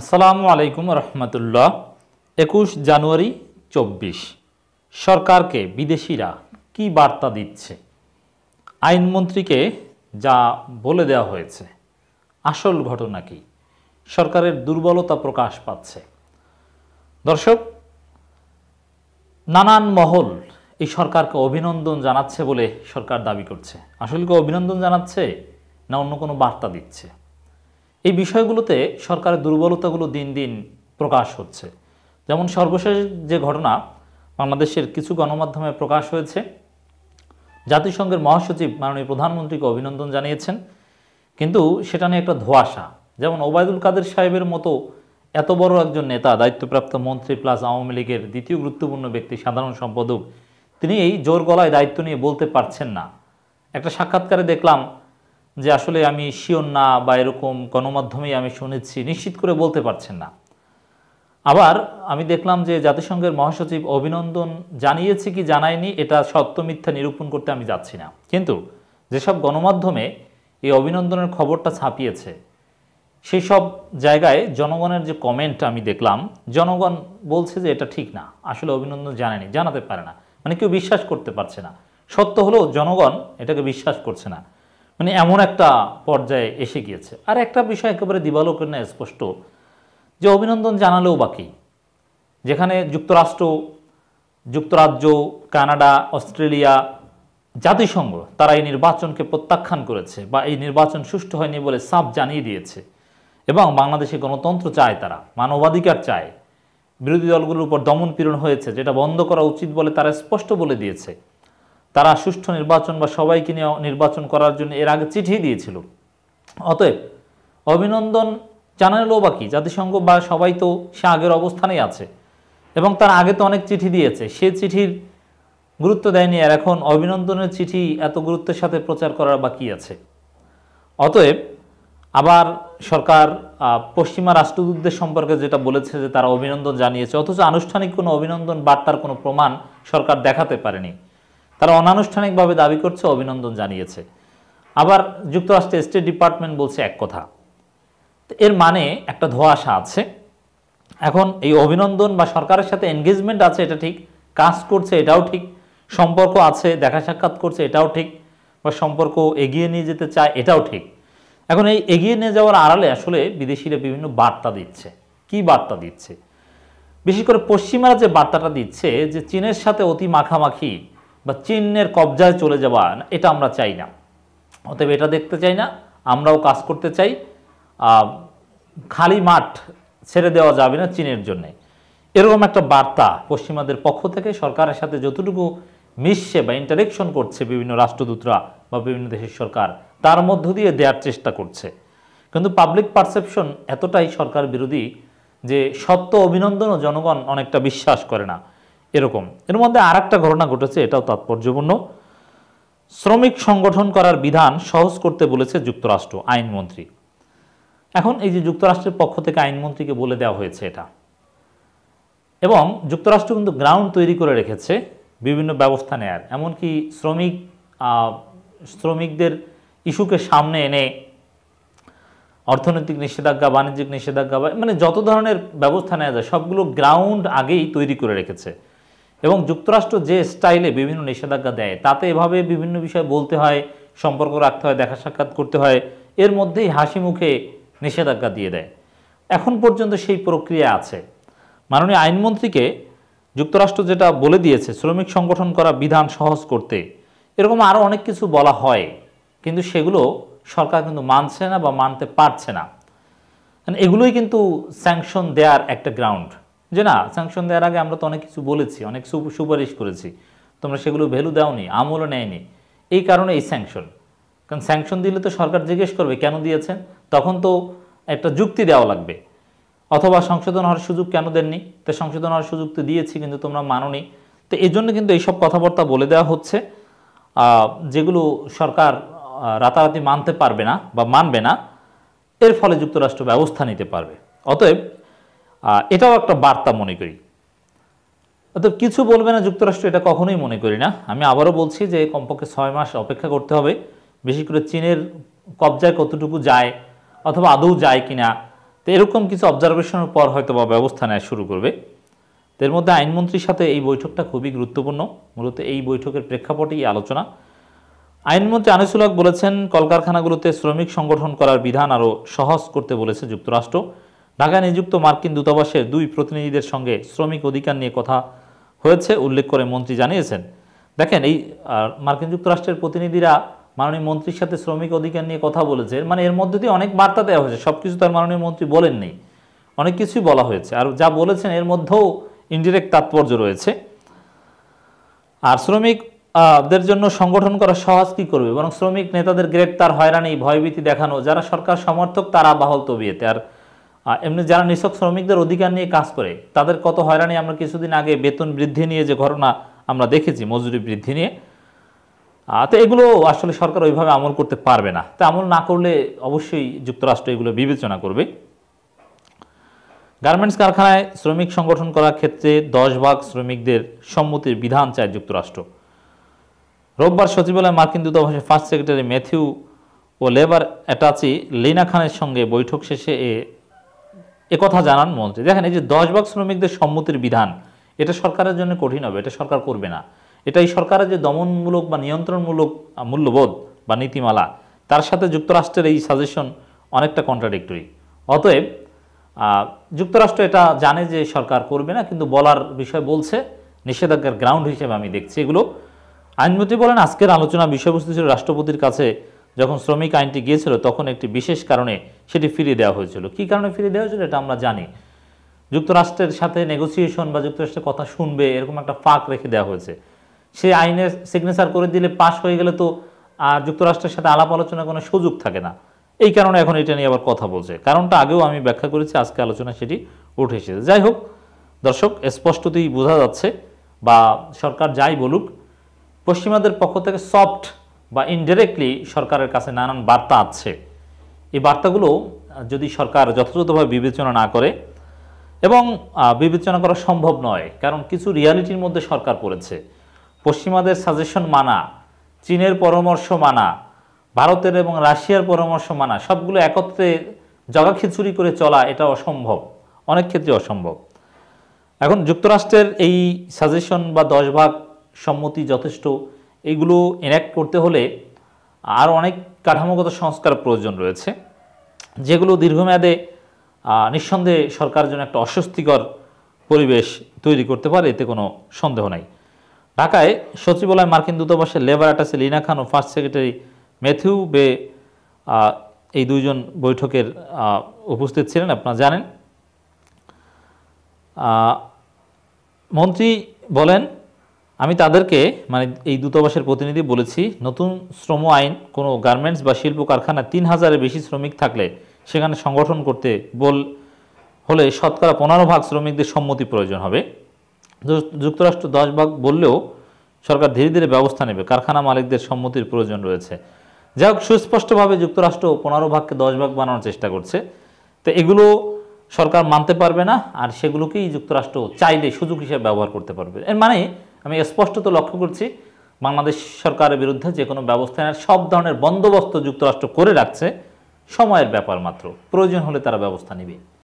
আসসালামু আলাইকুম রহমতুল্লাহ একুশ জানুয়ারি চব্বিশ সরকারকে বিদেশিরা কি বার্তা দিচ্ছে আইনমন্ত্রীকে যা বলে দেওয়া হয়েছে আসল ঘটনা কি সরকারের দুর্বলতা প্রকাশ পাচ্ছে দর্শক নানান মহল এই সরকারকে অভিনন্দন জানাচ্ছে বলে সরকার দাবি করছে আসলে কি অভিনন্দন জানাচ্ছে না অন্য কোনো বার্তা দিচ্ছে এই বিষয়গুলোতে সরকারের দুর্বলতাগুলো দিন দিন প্রকাশ হচ্ছে যেমন সর্বশেষ যে ঘটনা বাংলাদেশের কিছু গণমাধ্যমে প্রকাশ হয়েছে জাতিসংঘের মহাসচিব মাননীয় প্রধানমন্ত্রীকে অভিনন্দন জানিয়েছেন কিন্তু সেটা নিয়ে একটা ধোয়াশা যেমন ওবায়দুল কাদের সাহেবের মতো এত বড় একজন নেতা দায়িত্বপ্রাপ্ত মন্ত্রী প্লাস আওয়ামী লীগের দ্বিতীয় গুরুত্বপূর্ণ ব্যক্তি সাধারণ সম্পাদক তিনি এই জোর গলায় দায়িত্ব নিয়ে বলতে পারছেন না একটা সাক্ষাৎকারে দেখলাম যে আসলে আমি শিওন না বা এরকম গণমাধ্যমেই আমি শুনেছি নিশ্চিত করে বলতে পারছেন না আবার আমি দেখলাম যে জাতিসংঘের মহাসচিব অভিনন্দন জানিয়েছে কি জানায়নি এটা সত্য মিথ্যা নিরূপণ করতে আমি যাচ্ছি না কিন্তু যেসব গণমাধ্যমে এই অভিনন্দনের খবরটা ছাপিয়েছে সেই সব জায়গায় জনগণের যে কমেন্ট আমি দেখলাম জনগণ বলছে যে এটা ঠিক না আসলে অভিনন্দন জানেনি জানাতে পারে না মানে কেউ বিশ্বাস করতে পারছে না সত্য হলো জনগণ এটাকে বিশ্বাস করছে না মানে এমন একটা পর্যায়ে এসে গিয়েছে আর একটা বিষয় একেবারে দিবালোকের না স্পষ্ট যে অভিনন্দন জানালেও বাকি যেখানে যুক্তরাষ্ট্র যুক্তরাজ্য কানাডা অস্ট্রেলিয়া জাতিসংঘ তারা এই নির্বাচনকে প্রত্যাখ্যান করেছে বা এই নির্বাচন সুষ্ঠু হয়নি বলে সাপ জানিয়ে দিয়েছে এবং বাংলাদেশে গণতন্ত্র চায় তারা মানবাধিকার চায় বিরোধী দলগুলোর উপর দমন পীড়ন হয়েছে যেটা বন্ধ করা উচিত বলে তারা স্পষ্ট বলে দিয়েছে তারা সুষ্ঠু নির্বাচন বা সবাইকে নিয়ে নির্বাচন করার জন্য এর আগে চিঠি দিয়েছিল অতএব অভিনন্দন জানালো বাকি জাতিসংঘ বা সবাই তো সে আগের অবস্থানেই আছে এবং তার আগে তো অনেক চিঠি দিয়েছে সে চিঠির গুরুত্ব দেয়নি আর এখন অভিনন্দনের চিঠি এত গুরুত্বের সাথে প্রচার করার বাকি আছে অতএব আবার সরকার পশ্চিমা রাষ্ট্রদূতদের সম্পর্কে যেটা বলেছে যে তারা অভিনন্দন জানিয়েছে অথচ আনুষ্ঠানিক কোনো অভিনন্দন বার্তার কোনো প্রমাণ সরকার দেখাতে পারেনি তারা অনানুষ্ঠানিকভাবে দাবি করছে অভিনন্দন জানিয়েছে আবার যুক্তরাষ্ট্রের স্টেট ডিপার্টমেন্ট বলছে এক কথা এর মানে একটা ধোয়াশা আছে এখন এই অভিনন্দন বা সরকারের সাথে এনগেজমেন্ট আছে এটা ঠিক কাজ করছে এটাও ঠিক সম্পর্ক আছে দেখা সাক্ষাৎ করছে এটাও ঠিক বা সম্পর্ক এগিয়ে নিয়ে যেতে চায় এটাও ঠিক এখন এই এগিয়ে নিয়ে যাওয়ার আড়ালে আসলে বিদেশিরা বিভিন্ন বার্তা দিচ্ছে কি বার্তা দিচ্ছে বিশেষ করে পশ্চিমারা যে বার্তাটা দিচ্ছে যে চীনের সাথে অতি মাখামাখি বা চীনের কবজায় চলে যাওয়া এটা আমরা চাই না অতএব এটা দেখতে চাই না আমরাও কাজ করতে চাই খালি মাঠ ছেড়ে দেওয়া যাবে না চীনের জন্যে এরকম একটা বার্তা পশ্চিমাদের পক্ষ থেকে সরকারের সাথে যতটুকু মিশছে বা ইন্টারেকশন করছে বিভিন্ন রাষ্ট্রদূতরা বা বিভিন্ন দেশের সরকার তার মধ্য দিয়ে দেওয়ার চেষ্টা করছে কিন্তু পাবলিক পারসেপশন এতটাই সরকার বিরোধী যে সত্য অভিনন্দন ও জনগণ অনেকটা বিশ্বাস করে না এরকম এর মধ্যে আর একটা ঘটনা ঘটেছে এটাও তাৎপর্যপূর্ণ শ্রমিক সংগঠন করার বিধান সহজ করতে বলেছে যুক্তরাষ্ট্র আইনমন্ত্রী এখন এই যে যুক্তরাষ্ট্রের পক্ষ থেকে আইনমন্ত্রীকে বলে দেওয়া হয়েছে এটা এবং যুক্তরাষ্ট্র কিন্তু গ্রাউন্ড তৈরি করে রেখেছে বিভিন্ন ব্যবস্থা নেয়ার এমনকি শ্রমিক শ্রমিকদের ইস্যুকে সামনে এনে অর্থনৈতিক নিষেধাজ্ঞা বাণিজ্যিক নিষেধাজ্ঞা মানে যত ধরনের ব্যবস্থা নেওয়া যায় সবগুলো গ্রাউন্ড আগেই তৈরি করে রেখেছে এবং যুক্তরাষ্ট্র যে স্টাইলে বিভিন্ন নিষেধাজ্ঞা দেয় তাতে এভাবে বিভিন্ন বিষয়ে বলতে হয় সম্পর্ক রাখতে হয় দেখা সাক্ষাৎ করতে হয় এর মধ্যেই হাসি মুখে নিষেধাজ্ঞা দিয়ে দেয় এখন পর্যন্ত সেই প্রক্রিয়া আছে মাননীয় আইনমন্ত্রীকে যুক্তরাষ্ট্র যেটা বলে দিয়েছে শ্রমিক সংগঠন করা বিধান সহজ করতে এরকম আরও অনেক কিছু বলা হয় কিন্তু সেগুলো সরকার কিন্তু মানছে না বা মানতে পারছে না এগুলোই কিন্তু স্যাংশন দেয়ার একটা গ্রাউন্ড যে না স্যাংশন দেওয়ার আগে আমরা তো অনেক কিছু বলেছি অনেক সুপারিশ করেছি তোমরা সেগুলো ভ্যালু দাওনি আমলও নেয়নি এই কারণে এই স্যাংশন কারণ স্যাংশন দিলে তো সরকার জিজ্ঞেস করবে কেন দিয়েছেন তখন তো একটা যুক্তি দেওয়া লাগবে অথবা সংশোধন হওয়ার সুযোগ কেন দেননি তো সংশোধন হওয়ার সুযোগ তো দিয়েছি কিন্তু তোমরা মানোনি তো এই জন্য কিন্তু এইসব কথাবার্তা বলে দেওয়া হচ্ছে যেগুলো সরকার রাতারাতি মানতে পারবে না বা মানবে না এর ফলে যুক্তরাষ্ট্র ব্যবস্থা নিতে পারবে অতএব এটাও একটা বার্তা মনে করি অর্থাৎ কিছু বলবে না যুক্তরাষ্ট্র এটা কখনোই মনে করি না আমি আবারও বলছি যে কমপক্ষে ছয় মাস অপেক্ষা করতে হবে বেশি করে চীনের কবজায় কতটুকু যায় অথবা আদৌ যায় কি না তো এরকম কিছু অবজারভেশনের পর হয়তো বা ব্যবস্থা নেওয়া শুরু করবে তো এর মধ্যে আইনমন্ত্রীর সাথে এই বৈঠকটা খুবই গুরুত্বপূর্ণ মূলত এই বৈঠকের প্রেক্ষাপটেই আলোচনা আইনমন্ত্রী আনিসুল হক বলেছেন কলকারখানাগুলোতে শ্রমিক সংগঠন করার বিধান আরও সহজ করতে বলেছে যুক্তরাষ্ট্র ঢাকায় নিযুক্ত মার্কিন দূতাবাসের দুই প্রতিনিধিদের সঙ্গে শ্রমিক অধিকার নিয়ে কথা হয়েছে উল্লেখ করে মন্ত্রী জানিয়েছেন দেখেন এই মার্কিন যুক্তরাষ্ট্রের প্রতিনিধিরা মাননীয় মন্ত্রীর সাথে শ্রমিক অধিকার নিয়ে কথা বলেছে মানে এর মধ্যে দিয়ে অনেক বার্তা দেওয়া হয়েছে সব কিছু তার মাননীয় মন্ত্রী বলেননি অনেক কিছুই বলা হয়েছে আর যা বলেছেন এর মধ্যেও ইনডিরেক্ট তাৎপর্য রয়েছে আর শ্রমিকদের জন্য সংগঠন করা সহজ কী করবে বরং শ্রমিক নেতাদের গ্রেপ্তার হয়রানি ভয়ভীতি দেখানো যারা সরকার সমর্থক তারা বাহল তবিয়েতে আর এমনি যারা নিছক শ্রমিকদের অধিকার নিয়ে কাজ করে তাদের কত হয়রানি আমরা কিছুদিন আগে বেতন বৃদ্ধি নিয়ে যে ঘটনা আমরা দেখেছি মজুরি বৃদ্ধি নিয়ে তো এগুলো আসলে সরকার ওইভাবে আমল করতে পারবে না তা আমল না করলে অবশ্যই যুক্তরাষ্ট্র এগুলো বিবেচনা করবে গার্মেন্টস কারখানায় শ্রমিক সংগঠন করার ক্ষেত্রে দশ ভাগ শ্রমিকদের সম্মতির বিধান চায় যুক্তরাষ্ট্র রোববার সচিবালয়ে মার্কিন দূতাবাসের ফার্স্ট সেক্রেটারি ম্যাথিউ ও লেবার অ্যাটাচি লিনা খানের সঙ্গে বৈঠক শেষে এ কথা জানান মন্ত্রী দেখেন এই যে দশ ভাগ শ্রমিকদের সম্মতির বিধান এটা সরকারের জন্য কঠিন হবে এটা সরকার করবে না এটা এই সরকারের যে দমনমূলক বা নিয়ন্ত্রণমূলক মূল্যবোধ বা নীতিমালা তার সাথে যুক্তরাষ্ট্রের এই সাজেশন অনেকটা কন্ট্রাডিক্টরি অতএব যুক্তরাষ্ট্র এটা জানে যে সরকার করবে না কিন্তু বলার বিষয় বলছে নিষেধাজ্ঞার গ্রাউন্ড হিসেবে আমি দেখছি এগুলো আইনমন্ত্রী বলেন আজকের আলোচনা বিষয়বস্তু ছিল রাষ্ট্রপতির কাছে যখন শ্রমিক আইনটি গিয়েছিল তখন একটি বিশেষ কারণে সেটি ফিরিয়ে দেওয়া হয়েছিল কি কারণে ফিরিয়ে দেওয়া হয়েছিল এটা আমরা জানি যুক্তরাষ্ট্রের সাথে নেগোসিয়েশন বা যুক্তরাষ্ট্রের কথা শুনবে এরকম একটা ফাঁক রেখে দেওয়া হয়েছে সে আইনে সিগনেচার করে দিলে পাশ হয়ে গেলে তো আর যুক্তরাষ্ট্রের সাথে আলাপ আলোচনা কোনো সুযোগ থাকে না এই কারণে এখন এটা নিয়ে আবার কথা বলছে কারণটা আগেও আমি ব্যাখ্যা করেছি আজকে আলোচনা সেটি উঠে এসেছে যাই হোক দর্শক স্পষ্টতই বোঝা যাচ্ছে বা সরকার যাই বলুক পশ্চিমাদের পক্ষ থেকে সফট বা ইনডাইরেক্টলি সরকারের কাছে নানান বার্তা আছে এই বার্তাগুলো যদি সরকার যথাযথভাবে বিবেচনা না করে এবং বিবেচনা করা সম্ভব নয় কারণ কিছু রিয়ালিটির মধ্যে সরকার পড়েছে পশ্চিমাদের সাজেশন মানা চীনের পরামর্শ মানা ভারতের এবং রাশিয়ার পরামর্শ মানা সবগুলো একত্রে জগা খিচুড়ি করে চলা এটা অসম্ভব অনেক ক্ষেত্রে অসম্ভব এখন যুক্তরাষ্ট্রের এই সাজেশন বা দশ ভাগ সম্মতি যথেষ্ট এগুলো এনাক্ট করতে হলে আর অনেক কাঠামোগত সংস্কার প্রয়োজন রয়েছে যেগুলো দীর্ঘমেয়াদে নিঃসন্দেহে সরকার জন্য একটা অস্বস্তিকর পরিবেশ তৈরি করতে পারে এতে কোনো সন্দেহ নাই ঢাকায় সচিবালয় মার্কিন দূতাবাসের লেবার অ্যাটাসে লিনা খান ও ফার্স্ট সেক্রেটারি ম্যাথিউ বে এই দুইজন বৈঠকের উপস্থিত ছিলেন আপনারা জানেন মন্ত্রী বলেন আমি তাদেরকে মানে এই দূতাবাসের প্রতিনিধি বলেছি নতুন শ্রম আইন কোনো গার্মেন্টস বা শিল্প কারখানা তিন হাজারের বেশি শ্রমিক থাকলে সেখানে সংগঠন করতে বল হলে শতকরা পনেরো ভাগ শ্রমিকদের সম্মতি প্রয়োজন হবে যুক্তরাষ্ট্র দশ ভাগ বললেও সরকার ধীরে ধীরে ব্যবস্থা নেবে কারখানা মালিকদের সম্মতির প্রয়োজন রয়েছে যাই হোক সুস্পষ্টভাবে যুক্তরাষ্ট্র পনেরো ভাগকে দশ ভাগ বানানোর চেষ্টা করছে তো এগুলো সরকার মানতে পারবে না আর সেগুলোকেই যুক্তরাষ্ট্র চাইলে সুযোগ হিসেবে ব্যবহার করতে পারবে এর মানে আমি স্পষ্টত লক্ষ্য করছি বাংলাদেশ সরকারের বিরুদ্ধে যে কোনো ব্যবস্থা নেওয়ার সব ধরনের বন্দোবস্ত যুক্তরাষ্ট্র করে রাখছে সময়ের ব্যাপার মাত্র প্রয়োজন হলে তারা ব্যবস্থা নেবে